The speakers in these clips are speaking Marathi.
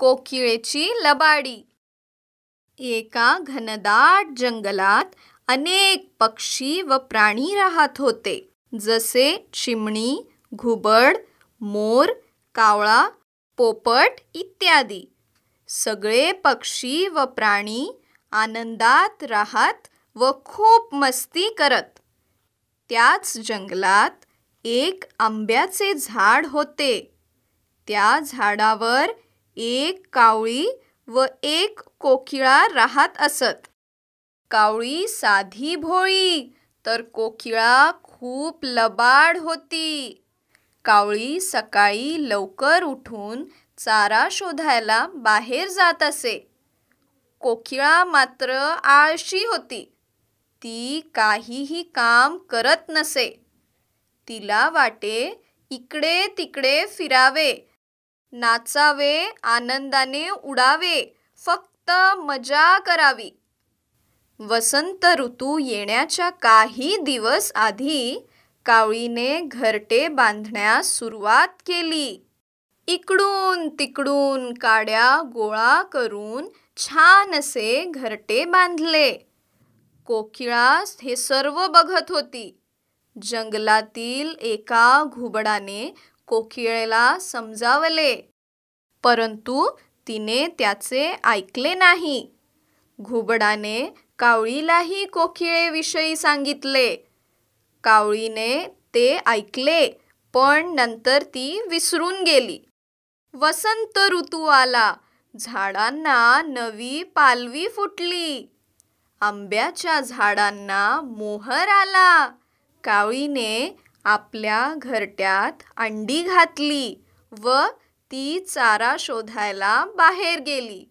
कोकिळेची लबाडी एका घनदाट जंगलात अनेक पक्षी व प्राणी राहत होते जसे चिमणी घुबड मोर कावळा पोपट इत्यादी सगळे पक्षी व प्राणी आनंदात राहत व खूप मस्ती करत त्याच जंगलात एक आंब्याचे झाड होते त्या झाडावर एक कावळी व एक कोकिळा राहत असत कावळी साधी भोळी तर कोकिळा खूप लबाड होती कावळी सकाळी लवकर उठून चारा शोधायला बाहेर जात असे कोकिळा मात्र आळशी होती ती काहीही काम करत नसे तिला वाटे इकडे तिकडे फिरावे नाचावे आनंदाने उडावे फक्त मजा करावी वसंत ऋतू येण्याच्या काही दिवस आधी कावळीने घरटे बांधण्यास सुरुवात केली इकडून तिकडून काड्या गोळा करून छान असे घरटे बांधले कोकिळा हे सर्व बघत होती जंगलातील एका घुबडाने कोकिळेला समजावले परंतु तिने त्याचे ऐकले नाही घुबडाने कावळीलाही कोकिळेविषयी सांगितले कावळीने ते ऐकले पण नंतर ती विसरून गेली वसंत ऋतू आला झाडांना नवी पालवी फुटली आंब्याच्या झाडांना मोहर आला कावळीने आपल्या घरट्यात अंडी घातली व ती चारा शोधायला बाहेर गेली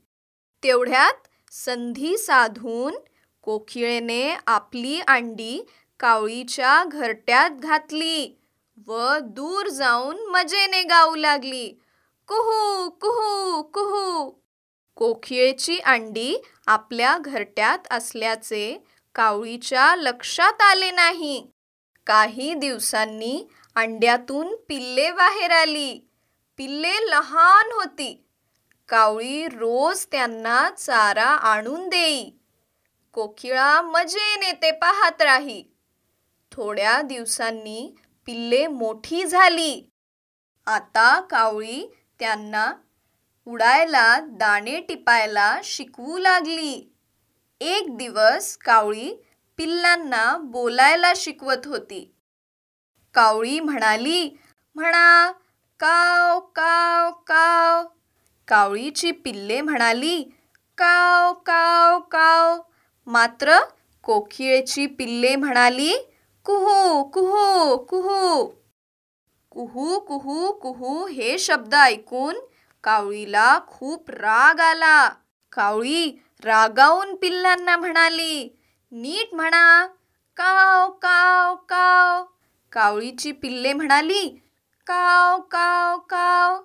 तेवढ्यात संधी साधून कोकिळेने आपली अंडी कावळीच्या घरट्यात घातली व दूर जाऊन मजेने गाऊ लागली कुहू कुहू कुहू कोकिळेची अंडी आपल्या घरट्यात असल्याचे कावळीच्या लक्षात आले नाही काही दिवसांनी अंड्यातून पिल्ले बाहेर आली पिल्ले लहान होती कावळी रोज त्यांना चारा आणून देई कोकिळा मजेने ते पाहत राही थोड्या दिवसांनी पिल्ले मोठी झाली आता कावळी त्यांना उडायला दाणे टिपायला शिकवू लागली एक दिवस कावळी पिल्लांना बोलायला शिकवत होती कावळी म्हणाली म्हणा काव काव काव कावळीची पिल्ले म्हणाली काव काव काव मात्र कोकिळेची पिल्ले म्हणाली कुहू कुहू कुहू कुहू कुहू कुहू हे शब्द ऐकून कावळीला खूप राग आला कावळी रागावून पिल्लांना म्हणाली नीट म्हणा काव काव काव कावळीची पिल्ले म्हणाली काव काव काव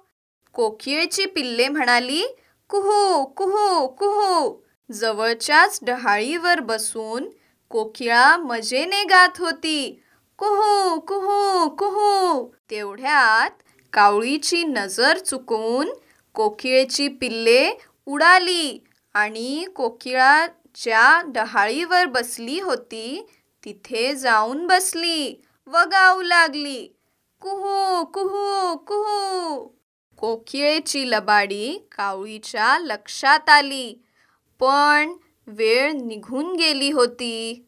कोकिळेची पिल्ले म्हणाली कुहू कुहू कुहू जवळच्याच डहाळीवर बसून कोकिळा मजेने गात होती कुहू कुहू कुहू तेवढ्यात कावळीची नजर चुकवून कोकिळेची पिल्ले उडाली आणि कोकिळा ज्या डहाळीवर बसली होती तिथे जाऊन बसली व गाऊ लागली कुहू कुहू कुहू कोकिळेची लबाडी कावळीच्या लक्षात आली पण वेळ निघून गेली होती